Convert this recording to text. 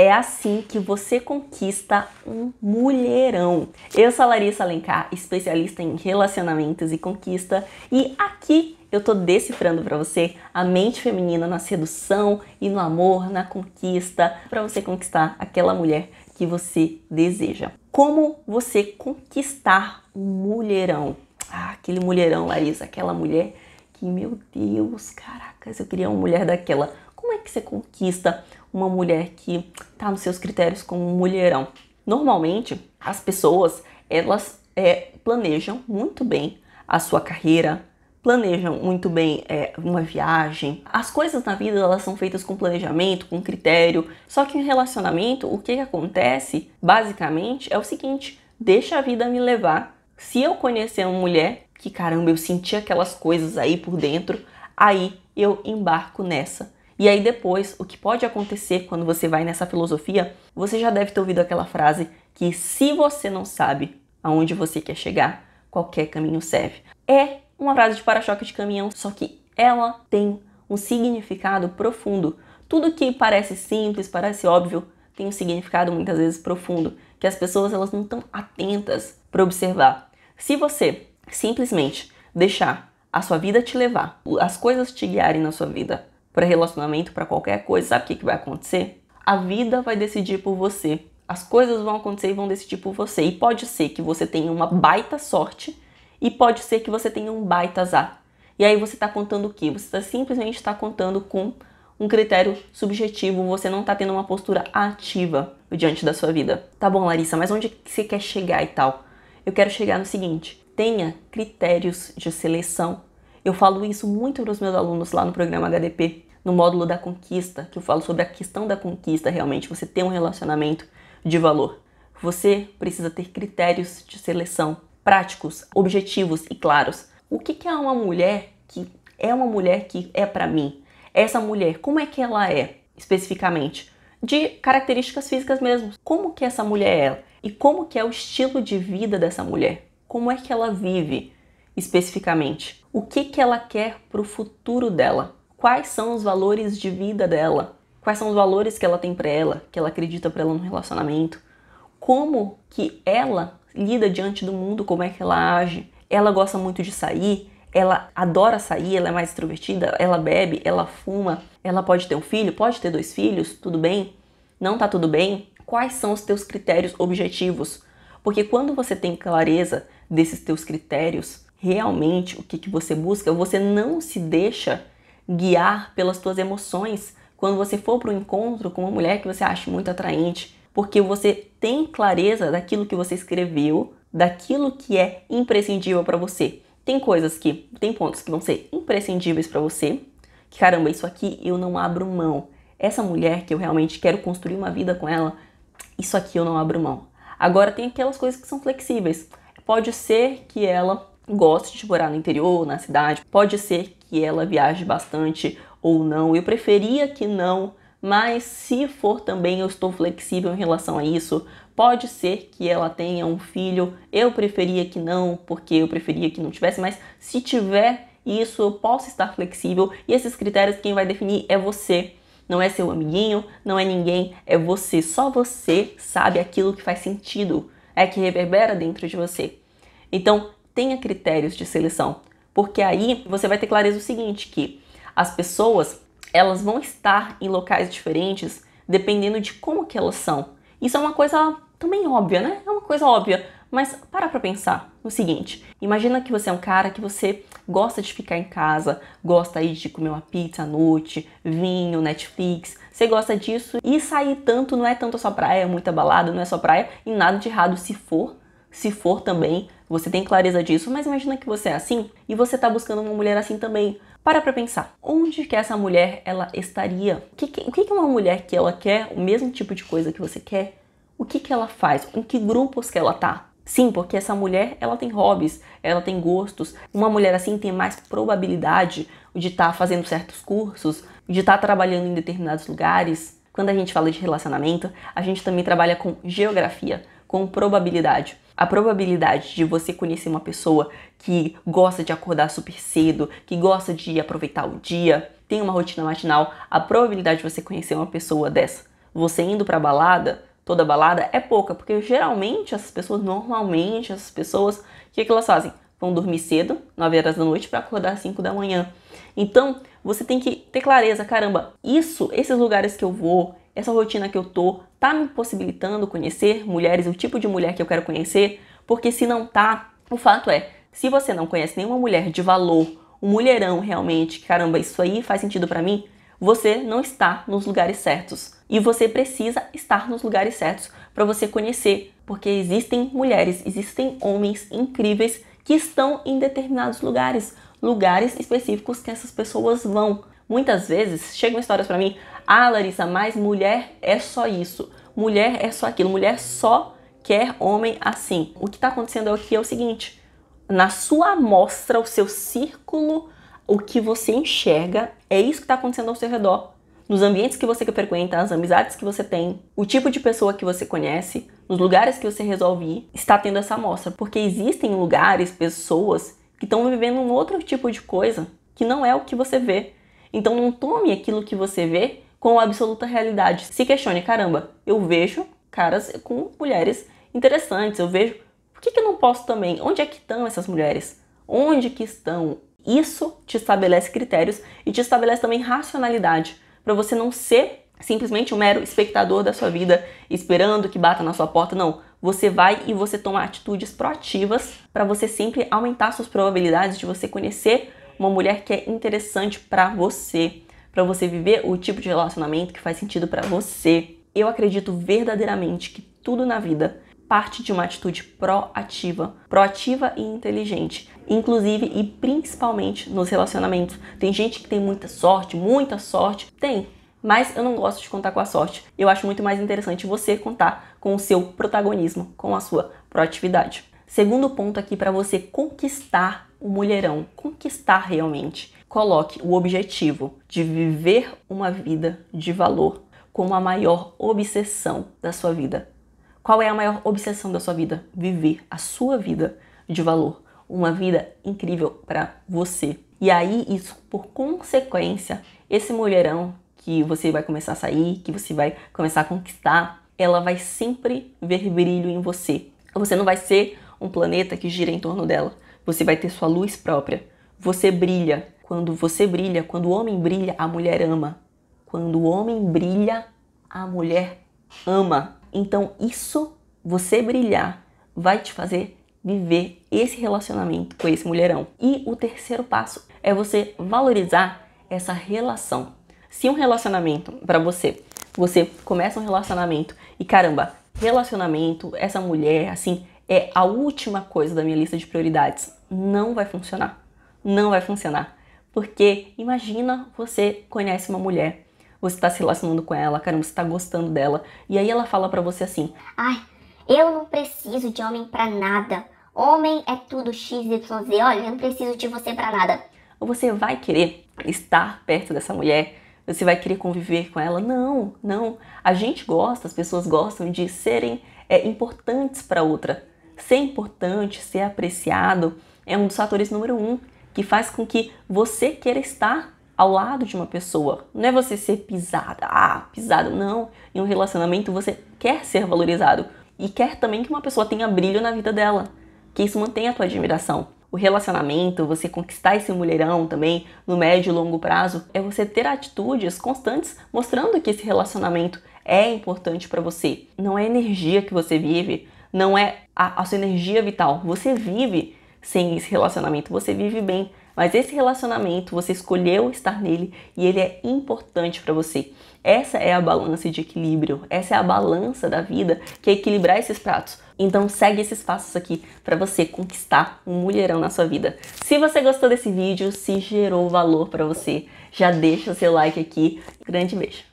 É assim que você conquista um mulherão. Eu sou a Larissa Alencar, especialista em relacionamentos e conquista, e aqui eu tô decifrando para você a mente feminina na sedução e no amor, na conquista, para você conquistar aquela mulher que você deseja. Como você conquistar um mulherão? Ah, aquele mulherão, Larissa, aquela mulher que, meu Deus, caracas, eu queria uma mulher daquela. Como é que você conquista uma mulher que tá nos seus critérios como um mulherão. Normalmente, as pessoas, elas é, planejam muito bem a sua carreira, planejam muito bem é, uma viagem. As coisas na vida elas são feitas com planejamento, com critério. Só que em relacionamento, o que, que acontece basicamente é o seguinte: deixa a vida me levar. Se eu conhecer uma mulher que caramba, eu senti aquelas coisas aí por dentro, aí eu embarco nessa. E aí depois, o que pode acontecer quando você vai nessa filosofia, você já deve ter ouvido aquela frase que se você não sabe aonde você quer chegar, qualquer caminho serve. É uma frase de para-choque de caminhão, só que ela tem um significado profundo. Tudo que parece simples, parece óbvio, tem um significado muitas vezes profundo, que as pessoas elas não estão atentas para observar. Se você simplesmente deixar a sua vida te levar, as coisas te guiarem na sua vida, para relacionamento, para qualquer coisa, sabe o que, que vai acontecer? A vida vai decidir por você. As coisas vão acontecer e vão decidir por você. E pode ser que você tenha uma baita sorte e pode ser que você tenha um baita azar. E aí você está contando o quê? Você tá, simplesmente está contando com um critério subjetivo, você não está tendo uma postura ativa diante da sua vida. Tá bom, Larissa, mas onde você quer chegar e tal? Eu quero chegar no seguinte: tenha critérios de seleção eu falo isso muito para os meus alunos lá no programa HDP, no módulo da conquista, que eu falo sobre a questão da conquista realmente, você ter um relacionamento de valor. Você precisa ter critérios de seleção práticos, objetivos e claros. O que, que é uma mulher que é uma mulher que é para mim? Essa mulher, como é que ela é especificamente? De características físicas mesmo. Como que essa mulher é? E como que é o estilo de vida dessa mulher? Como é que ela vive? especificamente. O que, que ela quer para o futuro dela? Quais são os valores de vida dela? Quais são os valores que ela tem para ela, que ela acredita para ela no relacionamento? Como que ela lida diante do mundo? Como é que ela age? Ela gosta muito de sair? Ela adora sair? Ela é mais extrovertida? Ela bebe? Ela fuma? Ela pode ter um filho? Pode ter dois filhos? Tudo bem? Não tá tudo bem? Quais são os teus critérios objetivos? Porque quando você tem clareza desses teus critérios, realmente o que, que você busca, você não se deixa guiar pelas suas emoções quando você for para um encontro com uma mulher que você acha muito atraente, porque você tem clareza daquilo que você escreveu, daquilo que é imprescindível para você. Tem coisas que, tem pontos que vão ser imprescindíveis para você, que caramba, isso aqui eu não abro mão. Essa mulher que eu realmente quero construir uma vida com ela, isso aqui eu não abro mão. Agora tem aquelas coisas que são flexíveis. Pode ser que ela gosta de morar no interior, na cidade, pode ser que ela viaje bastante ou não. Eu preferia que não, mas se for também eu estou flexível em relação a isso. Pode ser que ela tenha um filho, eu preferia que não, porque eu preferia que não tivesse, mas se tiver isso, eu posso estar flexível e esses critérios quem vai definir é você. Não é seu amiguinho, não é ninguém, é você. Só você sabe aquilo que faz sentido, é que reverbera dentro de você. Então, tenha critérios de seleção, porque aí você vai ter clareza o seguinte que as pessoas, elas vão estar em locais diferentes dependendo de como que elas são. Isso é uma coisa também óbvia, né? É uma coisa óbvia, mas para pra pensar no seguinte: imagina que você é um cara que você gosta de ficar em casa, gosta aí de comer uma pizza à noite, vinho, Netflix, você gosta disso e sair tanto não é tanto a sua praia, é muita balada, não é sua praia e nada de errado se for, se for também você tem clareza disso, mas imagina que você é assim e você está buscando uma mulher assim também. Para pra pensar, onde que essa mulher ela estaria? O que, que, o que, uma mulher que ela quer o mesmo tipo de coisa que você quer? O que que ela faz? Em que grupos que ela tá? Sim, porque essa mulher ela tem hobbies, ela tem gostos. Uma mulher assim tem mais probabilidade de estar tá fazendo certos cursos, de estar tá trabalhando em determinados lugares. Quando a gente fala de relacionamento, a gente também trabalha com geografia com probabilidade. A probabilidade de você conhecer uma pessoa que gosta de acordar super cedo, que gosta de aproveitar o dia, tem uma rotina matinal, a probabilidade de você conhecer uma pessoa dessa, você indo para balada, toda balada é pouca, porque geralmente essas pessoas, normalmente essas pessoas, o que, é que elas fazem? Vão dormir cedo, 9 horas da noite, para acordar às 5 da manhã. Então, você tem que ter clareza, caramba, isso, esses lugares que eu vou, essa rotina que eu tô tá me possibilitando conhecer mulheres, o tipo de mulher que eu quero conhecer? Porque se não tá, o fato é, se você não conhece nenhuma mulher de valor, um mulherão realmente, caramba, isso aí faz sentido para mim, você não está nos lugares certos. E você precisa estar nos lugares certos para você conhecer, porque existem mulheres, existem homens incríveis que estão em determinados lugares, lugares específicos que essas pessoas vão. Muitas vezes chegam histórias para mim: ah, Larissa, mas mulher é só isso, mulher é só aquilo, mulher só quer homem assim. O que está acontecendo aqui é o seguinte: na sua amostra, o seu círculo, o que você enxerga, é isso que está acontecendo ao seu redor. Nos ambientes que você frequenta, as amizades que você tem, o tipo de pessoa que você conhece, nos lugares que você resolve ir, está tendo essa amostra. Porque existem lugares, pessoas que estão vivendo um outro tipo de coisa que não é o que você vê. Então não tome aquilo que você vê com absoluta realidade. Se questione, caramba, eu vejo caras com mulheres interessantes, eu vejo, por que, que eu não posso também? Onde é que estão essas mulheres? Onde que estão? Isso te estabelece critérios e te estabelece também racionalidade para você não ser simplesmente um mero espectador da sua vida, esperando que bata na sua porta, não. Você vai e você toma atitudes proativas para você sempre aumentar suas probabilidades de você conhecer uma mulher que é interessante para você para você viver o tipo de relacionamento que faz sentido para você. Eu acredito verdadeiramente que tudo na vida parte de uma atitude proativa, proativa e inteligente, inclusive e principalmente nos relacionamentos. Tem gente que tem muita sorte, muita sorte, tem, mas eu não gosto de contar com a sorte. Eu acho muito mais interessante você contar com o seu protagonismo, com a sua proatividade. Segundo ponto aqui para você conquistar o mulherão, que está realmente. Coloque o objetivo de viver uma vida de valor como a maior obsessão da sua vida. Qual é a maior obsessão da sua vida? Viver a sua vida de valor, uma vida incrível para você. E aí, isso por consequência, esse mulherão que você vai começar a sair, que você vai começar a conquistar, ela vai sempre ver brilho em você. Você não vai ser um planeta que gira em torno dela. Você vai ter sua luz própria você brilha. Quando você brilha, quando o homem brilha, a mulher ama. Quando o homem brilha, a mulher ama. Então, isso, você brilhar, vai te fazer viver esse relacionamento com esse mulherão. E o terceiro passo é você valorizar essa relação. Se um relacionamento para você, você começa um relacionamento e caramba, relacionamento, essa mulher, assim, é a última coisa da minha lista de prioridades, não vai funcionar não vai funcionar. Porque imagina você conhece uma mulher, você está se relacionando com ela, caramba, você está gostando dela, e aí ela fala para você assim: Ai, eu não preciso de homem para nada. Homem é tudo XYZ, olha, eu não preciso de você para nada. Você vai querer estar perto dessa mulher, você vai querer conviver com ela. Não, não. A gente gosta, as pessoas gostam de serem é, importantes para outra. Ser importante, ser apreciado é um dos fatores número um que faz com que você queira estar ao lado de uma pessoa. Não é você ser pisada, ah, pisado, não. Em um relacionamento você quer ser valorizado e quer também que uma pessoa tenha brilho na vida dela, que isso mantenha a tua admiração. O relacionamento, você conquistar esse mulherão também no médio e longo prazo, é você ter atitudes constantes mostrando que esse relacionamento é importante para você. Não é a energia que você vive, não é a, a sua energia vital. Você vive sem esse relacionamento você vive bem, mas esse relacionamento você escolheu estar nele e ele é importante para você. Essa é a balança de equilíbrio, essa é a balança da vida que é equilibrar esses pratos. Então segue esses passos aqui para você conquistar um mulherão na sua vida. Se você gostou desse vídeo, se gerou valor para você, já deixa o seu like aqui. Grande beijo.